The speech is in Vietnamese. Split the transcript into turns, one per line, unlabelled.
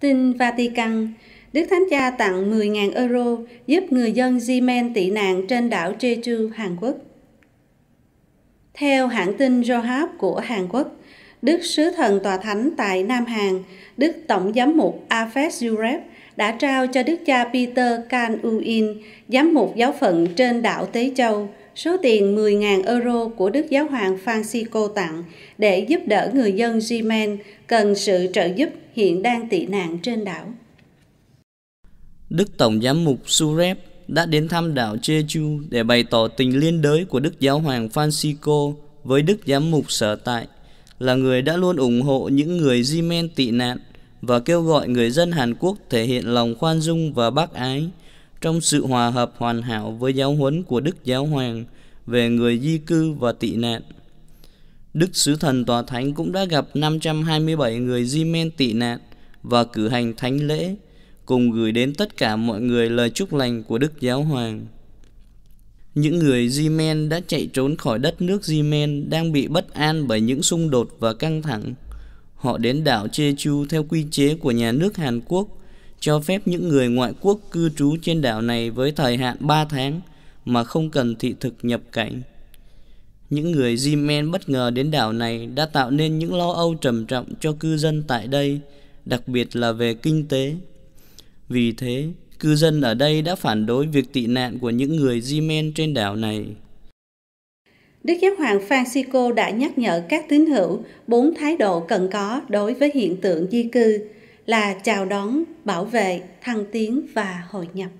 Tin Vatican, Đức Thánh Cha tặng 10.000 euro giúp người dân Yemen tị nạn trên đảo Jeju, Hàn Quốc. Theo hãng tin JoHab của Hàn Quốc, Đức Sứ Thần Tòa Thánh tại Nam Hàn, Đức Tổng Giám mục Afes Zureb đã trao cho Đức cha Peter Kan Uin, giám mục giáo phận trên đảo Tế Châu, số tiền 10.000 euro của Đức Giáo hoàng Francisco tặng để giúp đỡ người dân Yemen cần sự trợ giúp hiện đang tị nạn trên đảo.
Đức Tổng giám mục Surep đã đến thăm đảo Jeju để bày tỏ tình liên đới của Đức Giáo hoàng Francisco với Đức Giám mục sở tại, là người đã luôn ủng hộ những người Yemen tị nạn và kêu gọi người dân Hàn Quốc thể hiện lòng khoan dung và bác ái – trong sự hòa hợp hoàn hảo với giáo huấn của Đức Giáo Hoàng về người di cư và tị nạn. Đức Sứ Thần Tòa Thánh cũng đã gặp 527 người di men tị nạn và cử hành thánh lễ, cùng gửi đến tất cả mọi người lời chúc lành của Đức Giáo Hoàng. Những người di men đã chạy trốn khỏi đất nước di men đang bị bất an bởi những xung đột và căng thẳng. Họ đến đảo Jeju theo quy chế của nhà nước Hàn Quốc – cho phép những người ngoại quốc cư trú trên đảo này với thời hạn 3 tháng mà không cần thị thực nhập cảnh. Những người Yemen bất ngờ đến đảo này đã tạo nên những lo âu trầm trọng cho cư dân tại đây, đặc biệt là về kinh tế. Vì thế, cư dân ở đây đã phản đối việc tị nạn của những người Yemen trên đảo này.
Đức Giáo hoàng Francisco đã nhắc nhở các tín hữu bốn thái độ cần có đối với hiện tượng di cư, là chào đón, bảo vệ, thăng tiến và hội nhập.